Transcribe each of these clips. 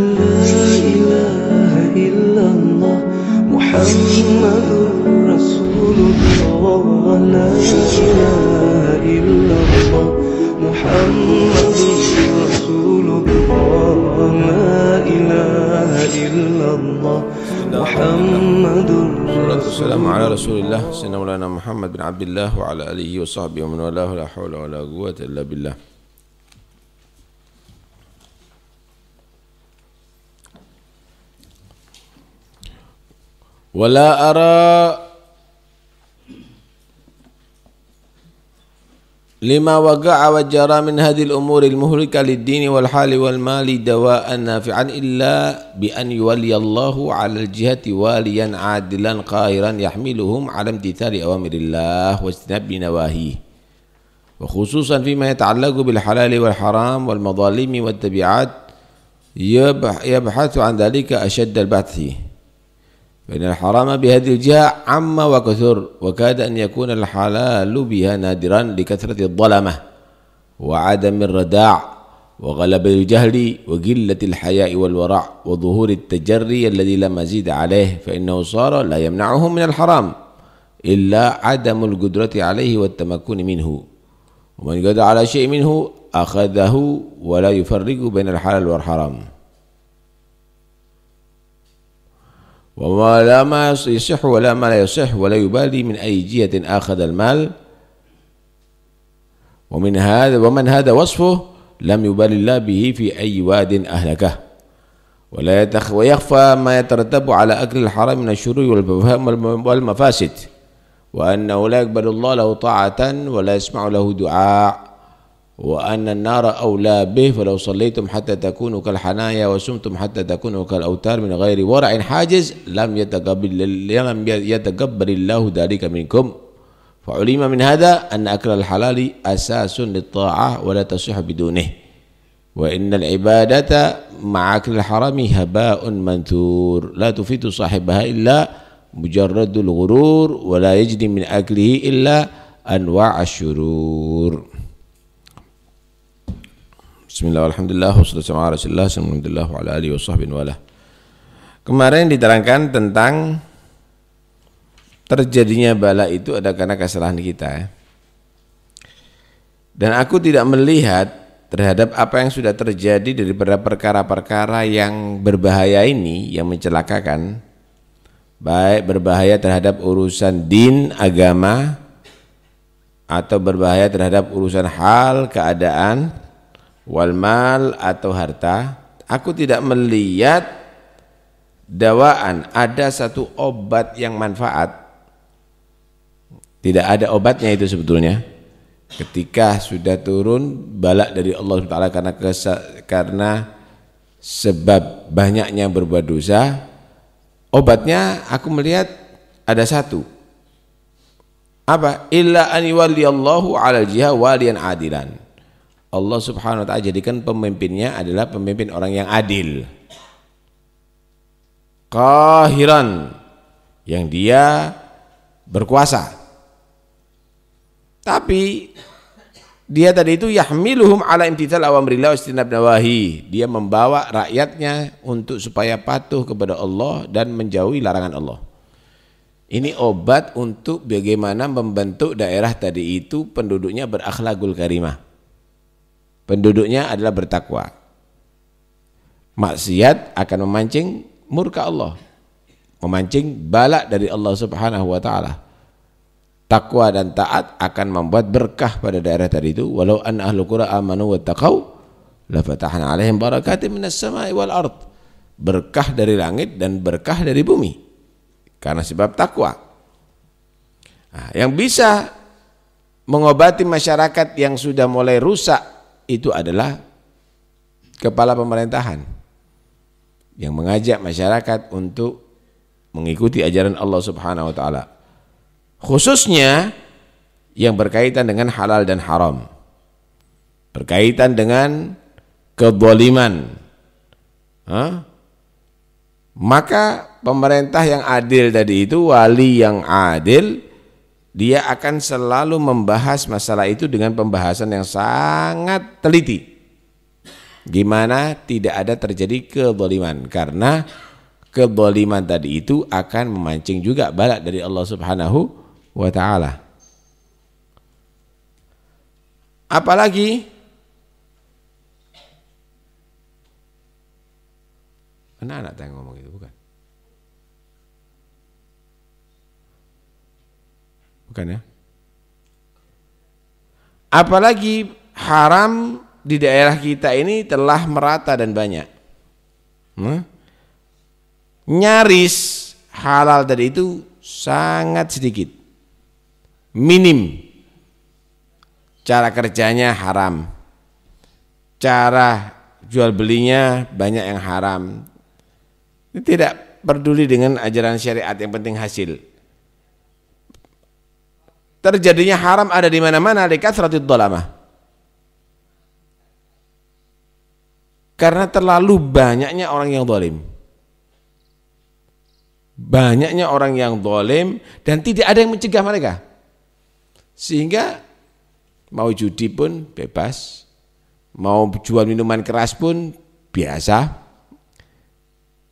لا إله إلا الله محمد رسول الله لا إله إلا الله محمد رسول الله لا إله إلا الله محمد والسلام على رسول الله سيدنا مولانا محمد بن عبد الله وعلى آله وصحبه ومن والاه لا حول ولا قوة إلا بالله ولا أرى لما وقع وجرى من هذه الأمور المهلكة للدين والحال والمال دواء نافعا إلا بأن يولي الله على الجهة واليا عادلا قاهرا يحملهم على امتثال أوامر الله واجتناب نواهيه وخصوصا فيما يتعلق بالحلال والحرام والمظالم والتبعات يبحث عن ذلك أشد البحث فإن الحرام بهذه الجهة عم وكثر وكاد أن يكون الحلال بها نادرا لكثرة الظلمة وعدم الرداع وغلب الجهل وقلة الحياء والورع وظهور التجري الذي لا مزيد عليه فإنه صار لا يمنعه من الحرام إلا عدم القدرة عليه والتمكن منه ومن قدر على شيء منه أخذه ولا يفرق بين الحلال والحرام ولا ما يصح ولا ما لا يصح ولا يبالي من أي جهة أخذ المال ومن هذا ومن هذا وصفه لم يبالي الله به في أي واد أهلكه ولا ويخفى ما يترتب على أكل الحرام من الشرور والمفاسد وأنه لا يقبل الله له طاعة ولا يسمع له دعاء وأن النار أولى به فلو صليتم حتى تكونوا كالحنايا وسمتم حتى تكونوا كالأوتار من غير ورع حاجز لم يتقبل لم يتقبل الله ذلك منكم فعلم من هذا أن أكل الحلال أساس للطاعة ولا تصح بدونه وإن العبادة مع أكل الحرام هباء منثور لا تفيد صاحبها إلا مجرد الغرور ولا يجني من أكله إلا أنواع الشرور Bismillah, Alhamdulillah, ala Kemarin diterangkan tentang terjadinya bala itu ada karena kesalahan kita. Ya. Dan aku tidak melihat terhadap apa yang sudah terjadi daripada perkara-perkara yang berbahaya ini, yang mencelakakan, baik berbahaya terhadap urusan din, agama, atau berbahaya terhadap urusan hal, keadaan, wal mal atau harta aku tidak melihat dawaan ada satu obat yang manfaat tidak ada obatnya itu sebetulnya ketika sudah turun balak dari Allah SWT karena karena sebab banyaknya berbuat dosa obatnya aku melihat ada satu apa illa an waliyallahu ala jiha walian adilan Allah Subhanahu wa taala jadikan pemimpinnya adalah pemimpin orang yang adil. Qahiran yang dia berkuasa. Tapi dia tadi itu yahmiluhum ala imtithal awamrillah istinab nawahi. Dia membawa rakyatnya untuk supaya patuh kepada Allah dan menjauhi larangan Allah. Ini obat untuk bagaimana membentuk daerah tadi itu penduduknya berakhlakul karimah penduduknya adalah bertakwa. Maksiat akan memancing murka Allah, memancing balak dari Allah Subhanahu wa taala. Takwa dan taat akan membuat berkah pada daerah tadi itu walau an ahlul qura amanu wattaqau la fatahna alaihim barakatim minas samai wal ard. Berkah dari langit dan berkah dari bumi karena sebab takwa. Nah, yang bisa mengobati masyarakat yang sudah mulai rusak itu adalah kepala pemerintahan yang mengajak masyarakat untuk mengikuti ajaran Allah Subhanahu wa taala. Khususnya yang berkaitan dengan halal dan haram. Berkaitan dengan kedzaliman. Maka pemerintah yang adil tadi itu wali yang adil dia akan selalu membahas masalah itu dengan pembahasan yang sangat teliti. Gimana tidak ada terjadi keboliman karena keboliman tadi itu akan memancing juga balak dari Allah Subhanahu wa taala. Apalagi anak-anak tanya ngomong itu. Bukan ya? Apalagi haram di daerah kita ini telah merata dan banyak. Hmm? Nyaris halal tadi itu sangat sedikit. Minim. Cara kerjanya haram. Cara jual belinya banyak yang haram. Tidak peduli dengan ajaran syariat yang penting hasil terjadinya haram ada di mana-mana likatratid dolama Karena terlalu banyaknya orang yang dolim, Banyaknya orang yang dolim dan tidak ada yang mencegah mereka. Sehingga mau judi pun bebas, mau jual minuman keras pun biasa.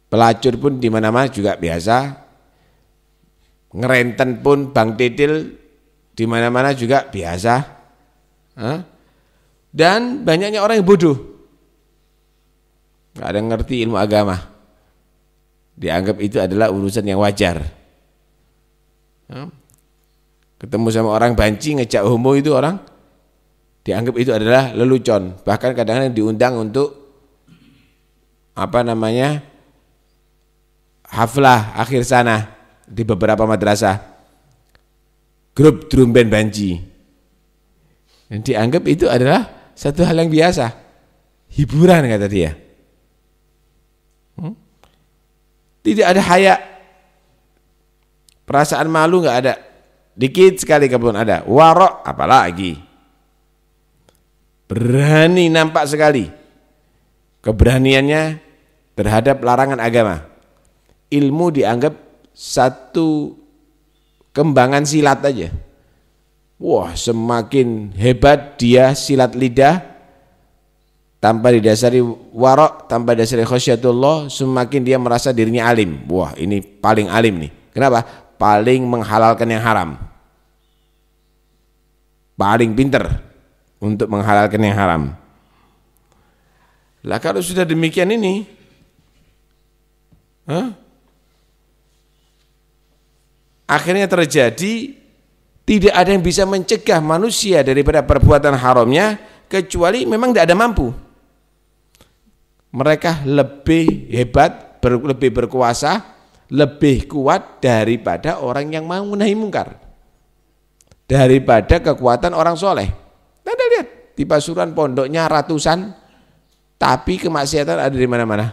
Pelacur pun di mana-mana juga biasa. Ngerenten pun Bang detail. Di mana-mana juga biasa. Dan banyaknya orang yang bodoh. Gak ada yang ngerti ilmu agama. Dianggap itu adalah urusan yang wajar. Ketemu sama orang banci, ngejak homo itu orang, dianggap itu adalah lelucon. Bahkan kadang-kadang diundang untuk apa namanya haflah akhir sana di beberapa madrasah grup drum band banji. Dan dianggap itu adalah satu hal yang biasa. Hiburan kata dia. Hmm? Tidak ada haya. Perasaan malu nggak ada. Dikit sekali kebun ada. Warok apalagi. Berani nampak sekali. Keberaniannya terhadap larangan agama. Ilmu dianggap satu kembangan silat aja. Wah, semakin hebat dia silat lidah tanpa didasari warok, tanpa didasari khasyatullah, semakin dia merasa dirinya alim. Wah, ini paling alim nih. Kenapa? Paling menghalalkan yang haram. Paling pinter untuk menghalalkan yang haram. Lah kalau sudah demikian ini, huh? akhirnya terjadi tidak ada yang bisa mencegah manusia daripada perbuatan haramnya kecuali memang tidak ada mampu. Mereka lebih hebat, ber, lebih berkuasa, lebih kuat daripada orang yang mau menahi mungkar. Daripada kekuatan orang soleh. Anda lihat, di pasuran pondoknya ratusan, tapi kemaksiatan ada di mana-mana.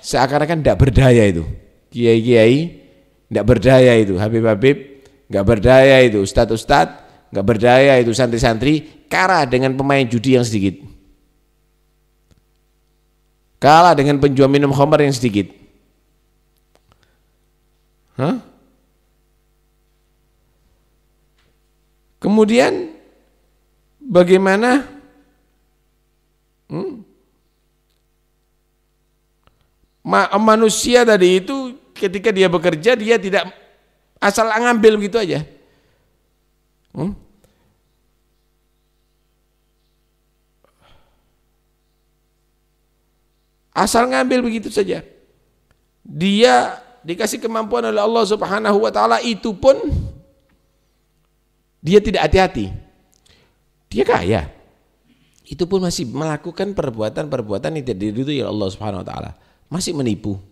Seakan-akan tidak berdaya itu. Kiai-kiai Nggak berdaya itu, Habib-Habib nggak berdaya itu, Ustadz-Ustadz nggak berdaya itu, santri-santri kalah dengan pemain judi yang sedikit. Kalah dengan penjual minum khamar yang sedikit. Hah? Kemudian bagaimana hmm, Ma manusia tadi itu ketika dia bekerja dia tidak asal ngambil begitu aja. Hmm? Asal ngambil begitu saja. Dia dikasih kemampuan oleh Allah Subhanahu wa taala itu pun dia tidak hati-hati. Dia kaya. Itu pun masih melakukan perbuatan-perbuatan yang tidak diridhoi oleh Allah Subhanahu wa taala. Masih menipu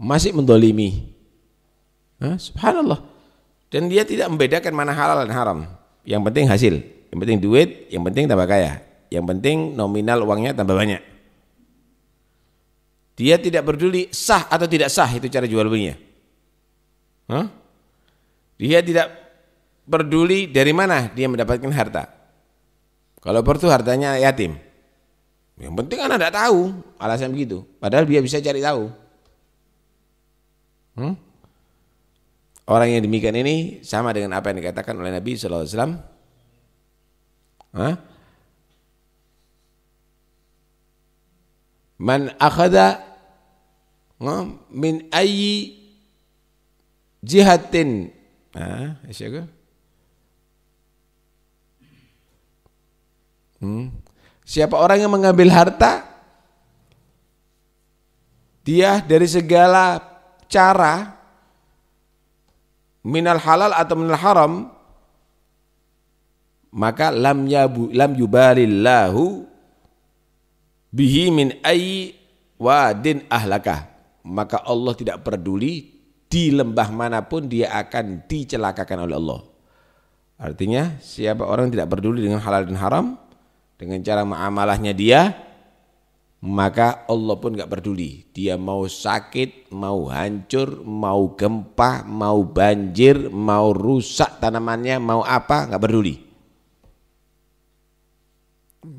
masih mendolimi. Nah, subhanallah. Dan dia tidak membedakan mana halal dan haram. Yang penting hasil, yang penting duit, yang penting tambah kaya, yang penting nominal uangnya tambah banyak. Dia tidak peduli sah atau tidak sah itu cara jual belinya. Dia tidak peduli dari mana dia mendapatkan harta. Kalau perlu hartanya yatim. Yang penting anak tidak tahu alasan begitu. Padahal dia bisa cari tahu. Hmm? Orang yang demikian ini sama dengan apa yang dikatakan oleh Nabi SAW. Hmm? Man akhada min ayyi jihatin. Hmm. Siapa orang yang mengambil harta, dia dari segala cara minal halal atau minal haram maka lam yabu lam yubalillahu bihi min ayyi wadin ahlakah maka Allah tidak peduli di lembah manapun dia akan dicelakakan oleh Allah artinya siapa orang tidak peduli dengan halal dan haram dengan cara muamalahnya dia maka Allah pun nggak peduli. Dia mau sakit, mau hancur, mau gempa, mau banjir, mau rusak tanamannya, mau apa, nggak peduli.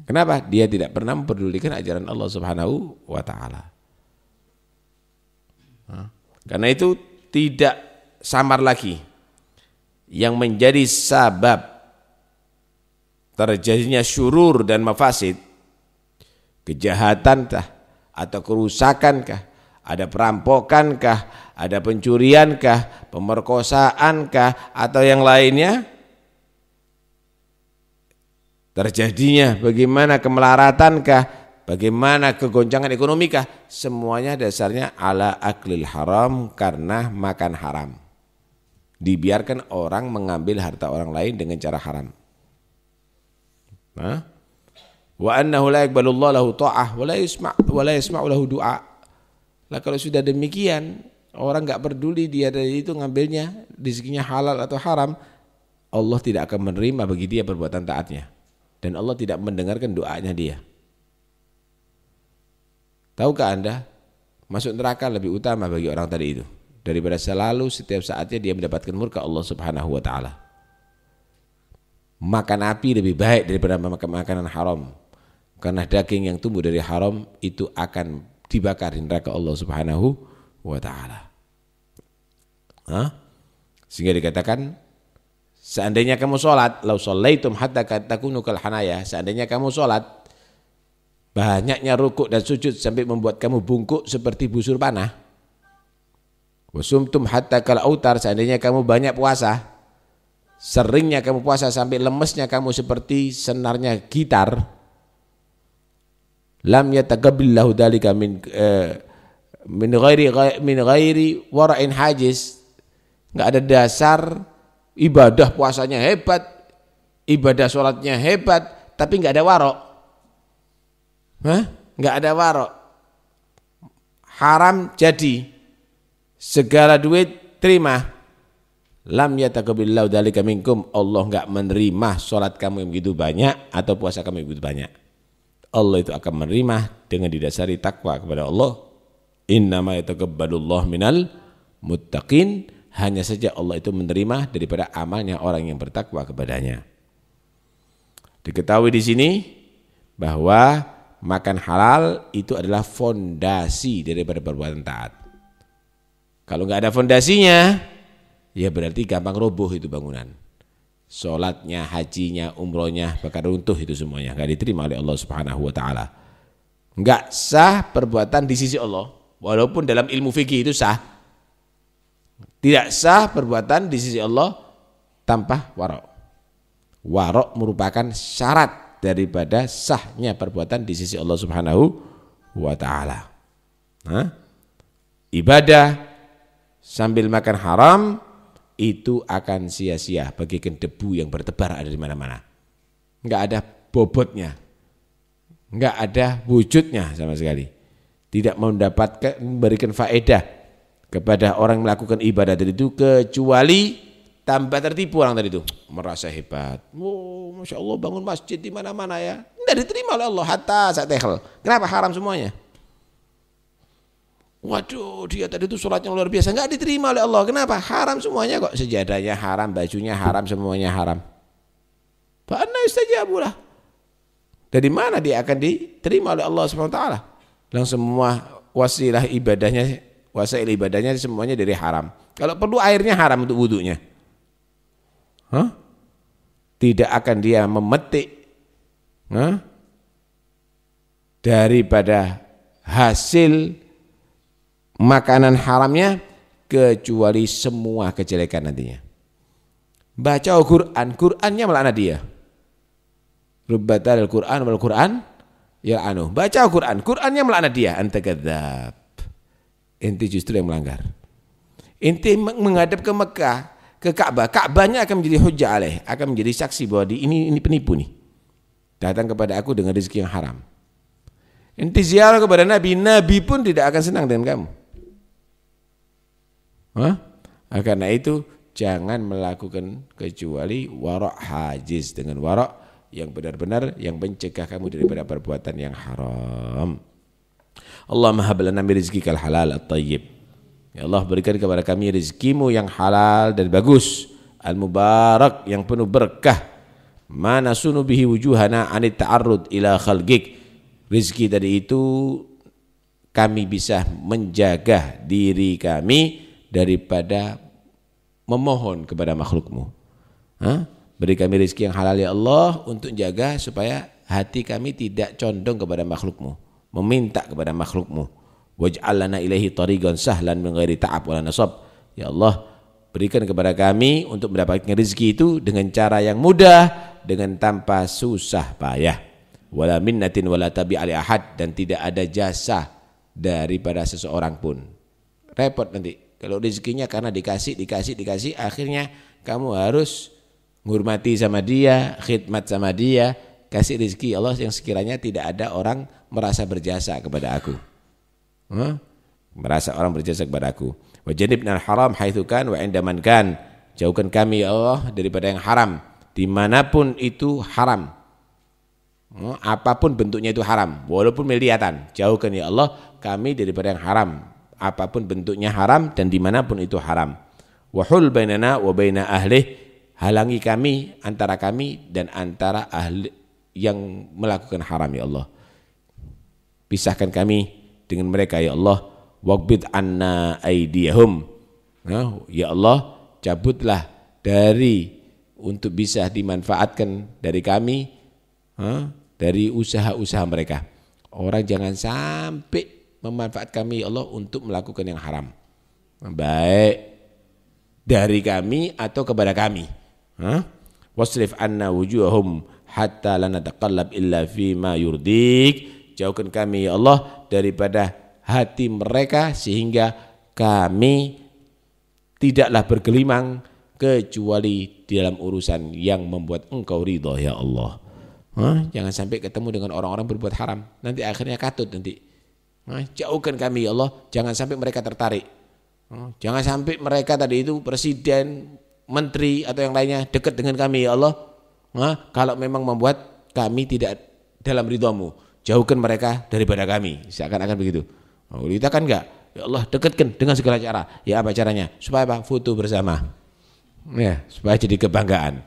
Kenapa? Dia tidak pernah memperdulikan ajaran Allah Subhanahu wa taala. Karena itu tidak samar lagi yang menjadi sabab terjadinya syurur dan mafasid kejahatankah atau kerusakankah ada perampokankah ada pencuriankah pemerkosaankah atau yang lainnya terjadinya bagaimana kemelaratankah bagaimana kegoncangan ekonomi kah? Semuanya dasarnya ala aklil haram karena makan haram. Dibiarkan orang mengambil harta orang lain dengan cara haram. Nah, wa annahu la Allah lahu ta'ah wa la yusma' wa la yasma'u lahu du'a. Lah kalau sudah demikian, orang enggak peduli dia dari itu ngambilnya rezekinya halal atau haram, Allah tidak akan menerima bagi dia perbuatan taatnya dan Allah tidak mendengarkan doanya dia. Tahukah Anda, masuk neraka lebih utama bagi orang tadi itu daripada selalu setiap saatnya dia mendapatkan murka Allah Subhanahu wa taala. Makan api lebih baik daripada makan makanan haram. Karena daging yang tumbuh dari haram itu akan dibakar di neraka Allah Subhanahu wa taala. Hah? Sehingga dikatakan seandainya kamu salat, lau sallaitum hatta katakunu kal hanaya, seandainya kamu salat banyaknya rukuk dan sujud sampai membuat kamu bungkuk seperti busur panah. Wasumtum hatta kal autar, seandainya kamu banyak puasa, seringnya kamu puasa sampai lemesnya kamu seperti senarnya gitar lam yataqabbillahu dzalika min eh, min ghairi min ghairi wara'in hajis enggak ada dasar ibadah puasanya hebat ibadah solatnya hebat tapi enggak ada warok Hah? nggak ada warok haram jadi segala duit terima lam yataqabillahu dzalika minkum Allah enggak menerima sholat kamu yang begitu banyak atau puasa kamu yang begitu banyak Allah itu akan menerima dengan didasari takwa kepada Allah. Innama yataqabbalullah minal muttaqin. Hanya saja Allah itu menerima daripada amalnya orang yang bertakwa kepadanya. Diketahui di sini bahwa makan halal itu adalah fondasi daripada perbuatan taat. Kalau nggak ada fondasinya, ya berarti gampang roboh itu bangunan. Sholatnya, hajinya, umrohnya, bahkan runtuh itu semuanya. Gak diterima oleh Allah subhanahu wa ta'ala. Gak sah perbuatan di sisi Allah. Walaupun dalam ilmu fikih itu sah. Tidak sah perbuatan di sisi Allah tanpa warok. Warok merupakan syarat daripada sahnya perbuatan di sisi Allah subhanahu wa ta'ala. Ibadah sambil makan haram, itu akan sia-sia bagaikan debu yang bertebar ada di mana-mana. Enggak ada bobotnya, enggak ada wujudnya sama sekali. Tidak mendapatkan memberikan faedah kepada orang melakukan ibadah tadi itu kecuali tambah tertipu orang tadi itu merasa hebat. Oh, masya Allah bangun masjid di mana-mana ya. Enggak diterima oleh Allah hatta saat tehel. Kenapa haram semuanya? Waduh, dia tadi itu sholatnya luar biasa, nggak diterima oleh Allah. Kenapa? Haram semuanya kok. Sejadahnya haram, bajunya haram, semuanya haram. saja istajabulah. Dari mana dia akan diterima oleh Allah SWT? Dan semua wasilah ibadahnya, wasail ibadahnya semuanya dari haram. Kalau perlu airnya haram untuk wudhunya. Hah? Tidak akan dia memetik Hah? daripada hasil makanan haramnya kecuali semua kejelekan nantinya. Baca Al-Quran, Qurannya melaknat dia. Rubbatal Al-Quran wal Quran ya anu. Baca Al-Quran, Qurannya melaknat dia. Anta kadzab. Inti justru yang melanggar. Inti menghadap ke Mekah, ke Ka'bah. Ka'bahnya akan menjadi hujah alaih, akan menjadi saksi bahwa di, ini ini penipu nih. Datang kepada aku dengan rezeki yang haram. Inti ziarah kepada Nabi, Nabi pun tidak akan senang dengan kamu. Hah? Nah, karena itu jangan melakukan kecuali warok hajiz dengan warok yang benar-benar yang mencegah kamu daripada perbuatan yang haram. Allah maha belana rizki kal halal at-tayyib. Ya Allah berikan kepada kami rezekimu yang halal dan bagus. Al-mubarak yang penuh berkah. Mana bihi wujuhana anit ta'arud ila khalgik. Rezeki dari itu kami bisa menjaga diri kami daripada memohon kepada makhlukmu. Hah? Beri kami rezeki yang halal ya Allah untuk jaga supaya hati kami tidak condong kepada makhlukmu. Meminta kepada makhlukmu. Waj'alana ilahi tarigan sahlan mengairi ta'ab wala nasab. Ya Allah, berikan kepada kami untuk mendapatkan rezeki itu dengan cara yang mudah, dengan tanpa susah payah. Wala minnatin wala tabi'ali ahad dan tidak ada jasa daripada seseorang pun. Repot nanti kalau rezekinya karena dikasih, dikasih, dikasih, akhirnya kamu harus menghormati sama dia, khidmat sama dia, kasih rezeki Allah yang sekiranya tidak ada orang merasa berjasa kepada aku. Huh? Merasa orang berjasa kepada aku. Wajanibna al-haram haithukan wa indamankan. kan. Jauhkan kami ya Allah daripada yang haram, dimanapun itu haram. Huh? Apapun bentuknya itu haram, walaupun melihatan, Jauhkan ya Allah kami daripada yang haram, apapun bentuknya haram dan dimanapun itu haram. Wahul bainana wa baina ahlih halangi kami antara kami dan antara ahli yang melakukan haram ya Allah. Pisahkan kami dengan mereka ya Allah. Waqbid anna aidiyahum. Nah, ya Allah, cabutlah dari untuk bisa dimanfaatkan dari kami dari usaha-usaha mereka. Orang jangan sampai memanfaatkan kami ya Allah untuk melakukan yang haram. Baik dari kami atau kepada kami. Wasrif anna wujuhum hatta lanataqallab illa fi ma yurdik. Jauhkan kami ya Allah daripada hati mereka sehingga kami tidaklah bergelimang kecuali di dalam urusan yang membuat engkau ridha ya Allah. Hah? Jangan sampai ketemu dengan orang-orang berbuat haram. Nanti akhirnya katut nanti. Nah, jauhkan kami ya Allah, jangan sampai mereka tertarik. Oh, jangan sampai mereka tadi itu presiden, menteri atau yang lainnya dekat dengan kami ya Allah. Nah, kalau memang membuat kami tidak dalam ridhamu, jauhkan mereka daripada kami. Seakan-akan begitu. Oh, kita kan enggak. Ya Allah, dekatkan dengan segala cara. Ya apa caranya? Supaya apa? Foto bersama. Ya, supaya jadi kebanggaan.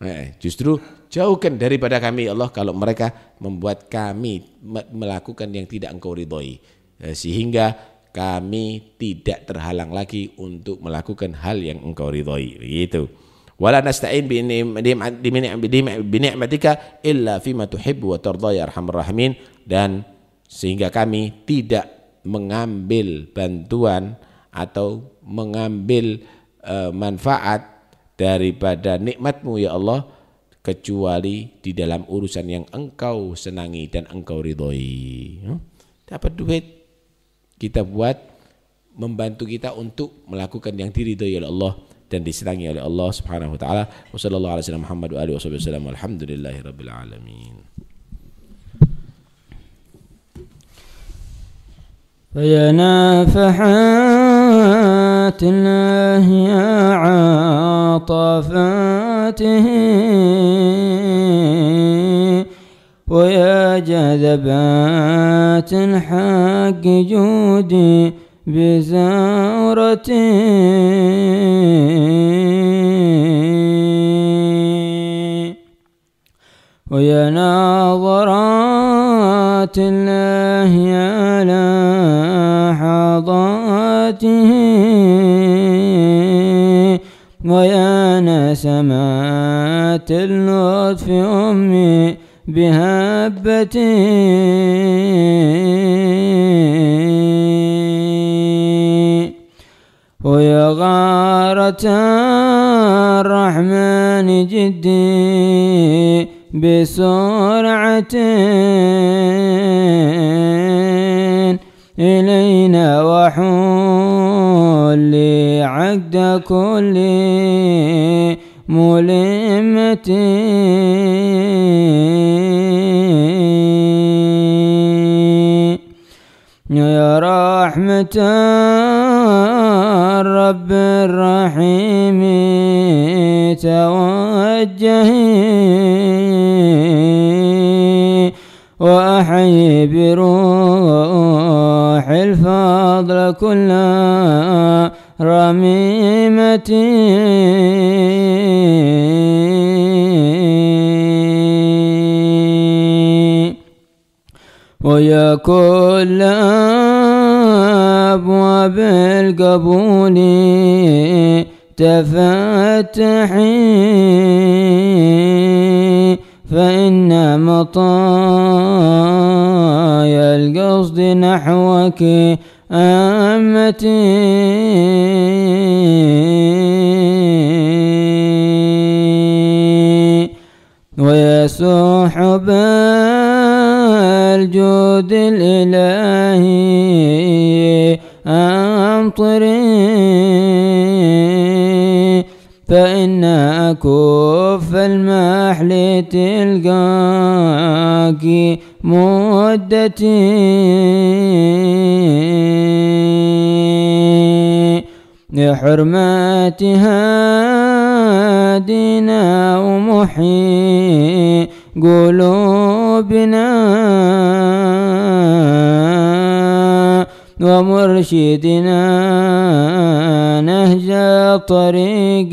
Nah, justru Jauhkan daripada kami ya Allah kalau mereka membuat kami melakukan yang tidak engkau ridhoi. Eh, sehingga kami tidak terhalang lagi untuk melakukan hal yang engkau ridhoi. Begitu. Wala nasta'in ni'matika illa fima tuhibbu wa tardha ya arhamar rahimin dan sehingga kami tidak mengambil bantuan atau mengambil uh, manfaat daripada nikmatmu ya Allah kecuali di dalam urusan yang engkau senangi dan engkau ridhoi. Hmm? Dapat duit kita buat membantu kita untuk melakukan yang diridhoi oleh Allah dan disenangi oleh Allah Subhanahu wa taala. Wassallallahu alaihi wasallam Muhammad wa alihi wasallam. Alhamdulillahirabbil alamin. فينافحان صفات الله عاطفاته ويا جذبات الحق جودي بزارتي ويا ناظرات الله لاه طاعته ويا نسمات اللطف أمي بهبتي ويا غارة الرحمن جدي بسرعة إلينا وحولي عقد كل ملمة يا رحمة الرب الرحيم توجهي وأحيي بروح الفضل كل رميمة ويا كل أبواب القبول تفتحي فإن مطايا القصد نحوك أمتي ويسوح بالجود الإلهي أمطري فإن أكف المحل تلقاك مدتي لحرماتها دينا ومحي قلوبنا ومرشدنا نهج طريق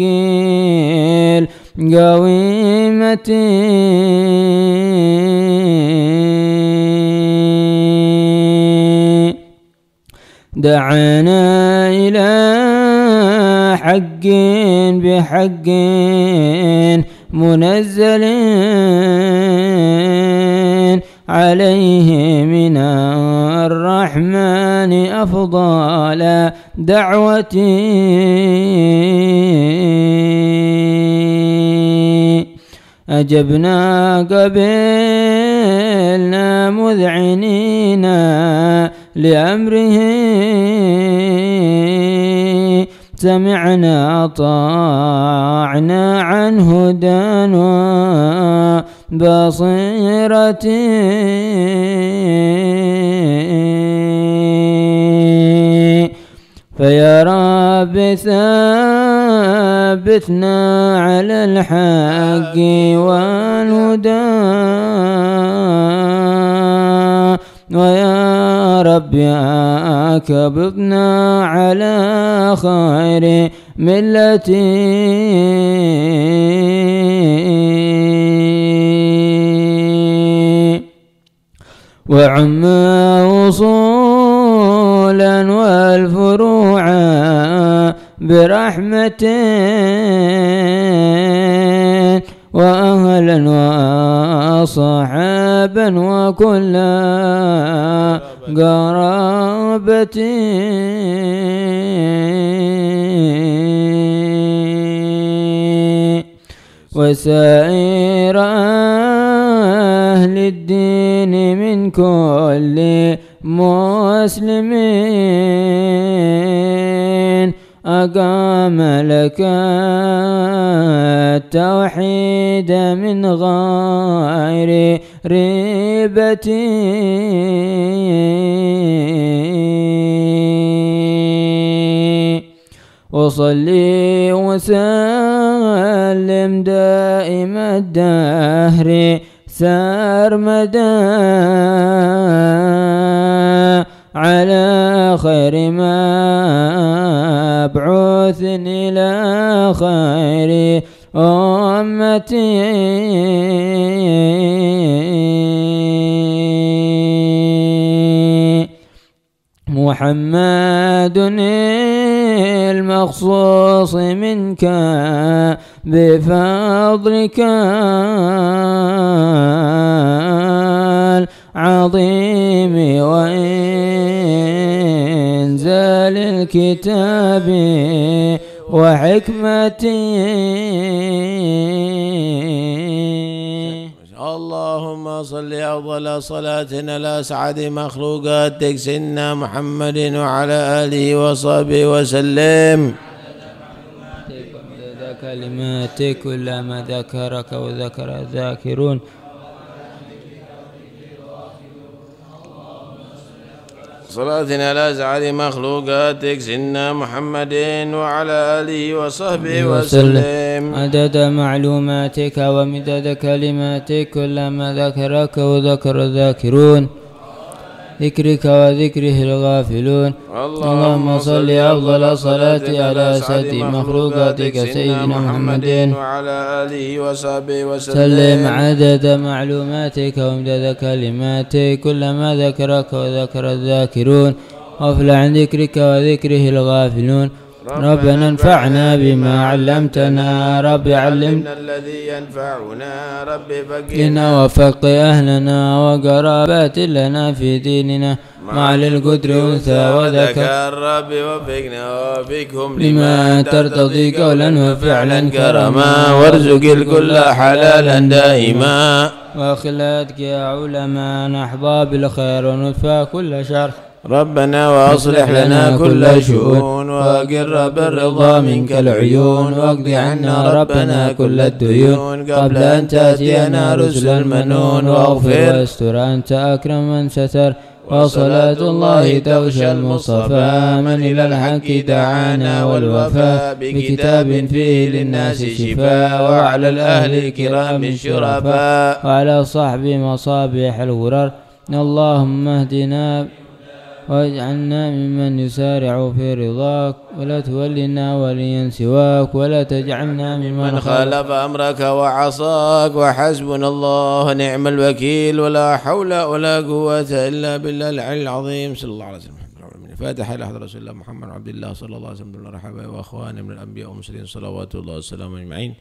القويمة دعنا إلى حق بحق منزل عليه من الرحمن أفضل دعوتي أجبنا قبلنا مذعنين لأمره سمعنا طاعنا عنه هدانا بصيرتي فيرى بثابتنا على الحق والهدى ويا رب كبضنا على خير ملتي وعم أصولا والفروعا برحمة وأهلا وصحابا وكل قرابة وسائر أهل الدين من كل مسلمين أقام لك التوحيد من غير ريبة وصلي وسلم دائم الدهر سرمدا على خير ما أبعوث إلى خير أمتي محمد المخصوص منك بفضلك العظيم وإنزال الكتاب وحكمته اللهم صل أفضل صلاتنا لاسعد مخلوقاتك سيدنا محمد وعلى آله وصحبه وسلم كلماتك كلما ذكرك وذكر الذاكرون على الأزعر مخلوقاتك سنا محمد وعلى آله وصحبه وسلم عدد معلوماتك ومداد كلماتك كلما ذكرك وذكر الذاكرون ذكرك وذكره الغافلون اللهم صل أفضل الصلاة على سيد مخلوقاتك سيدنا محمد وعلى آله وصحبه وسلم عدد معلوماتك وامداد كلماتك كلما ذكرك وذكر الذاكرون غفل عن ذكرك وذكره الغافلون ربنا انفعنا بما علمتنا رب علمنا الذي ينفعنا رب فقنا وفق أهلنا وقرابات لنا في ديننا مع للقدر أنثى وذكر الرب وفقنا وفقهم لما ترتضي قولا وفعلا كرما وارزق الكل حلالا دائما وخلاتك يا علماء نحظى بالخير ونفى كل شر ربنا وأصلح لنا كل شؤون وأقر بالرضا منك العيون واقض عنا ربنا كل الديون قبل أن تأتينا رسل المنون واغفر واستر أنت أكرم من ستر وصلاة الله تغشى المصطفى من إلى الحق دعانا والوفاء بكتاب فيه للناس شفاء وعلى الأهل الكرام الشرفاء وعلى صحب مصابيح الغرر اللهم اهدنا واجعلنا ممن يسارع في رضاك ولا تولنا وليا سواك ولا تجعلنا ممن خالف أمرك وعصاك وحسبنا الله نعم الوكيل ولا حول ولا قوة إلا بالله العلي العظيم صلى الله عليه وسلم فاتح إلى حضرة رسول الله محمد عبد الله صلى الله عليه وسلم ورحمه وأخوانه من الأنبياء والمرسلين صلوات الله وسلامه أجمعين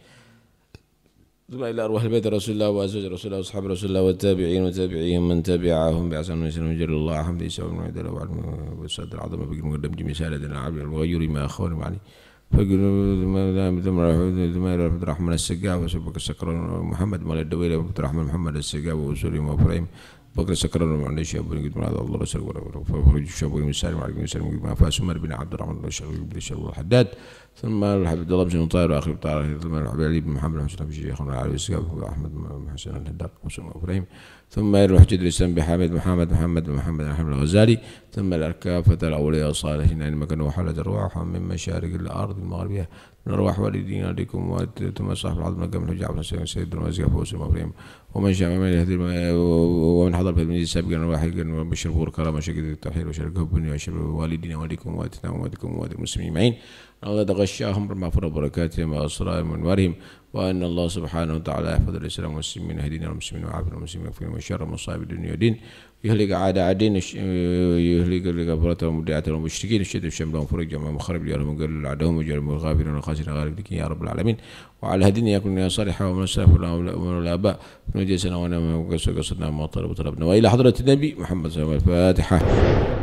ثم إلى أرواح البيت رسول الله وأزواج رسول الله وأصحاب رسول الله والتابعين وتابعيهم من تبعهم بأحسن من يجر الله حمد يسوع بن عبد الله وسعد العظمة بقي المقدم جميع سالتنا عبد المغير ما اخون معني فقل ثم ثم عبد الرحمن السقاوي وسبك السكر محمد مولى الدويلة وعبد الرحمن محمد السقاوي وسليم وابراهيم بكر سكر الله من شيء أبو نجد هذا الله رسول الله فخرج شاب من سالم عليه من سالم بن فاس عمر بن عبد الرحمن بن شعبة بن شعبة الحداد ثم عبد الله بن طاهر وآخر طاهر ثم عبد علي بن محمد بن حسن بن شيخ أحمد بن حسن الهدار وصلى الله عليه ثم يروح جد بحامد محمد محمد محمد الحمد الغزالي ثم الكافة أولياء الصالحين عندما كانوا وحلت أرواحهم من مشارق الأرض المغربية من أرواح والدينا لكم ثم صاحب العظمة كم الحج عبد الحسين سيد المزيد فوز المفرم ومن شاء من ومن حضر في المجلس سابقا ولاحقا وبشر فور كرامة وشركة التوحيد وشرك حبني وشر والدينا ولكم وأتنا وأمواتكم وأموات المسلمين معين الله تغشاهم بما فر بركاتهم من وأنوارهم وأن الله سبحانه وتعالى يحفظ الإسلام والمسلمين يهدينا المسلمين وعافنا المسلمين ويكفينا من شر مصائب الدنيا والدين يهلك أعداء الدين يهلك الكفرة والمدعاة والمشركين الشتى شملهم فرج جمع مخرب يا رب قل عدوهم وجعل الغافلين والخاسرين غالب لك يا رب العالمين وعلى هدينا يكون صالحا ومن السلف ومن الآباء من جلسنا وأنا قصدنا ما طلب وطلبنا وإلى حضرة النبي محمد صلى الله عليه وسلم الفاتحة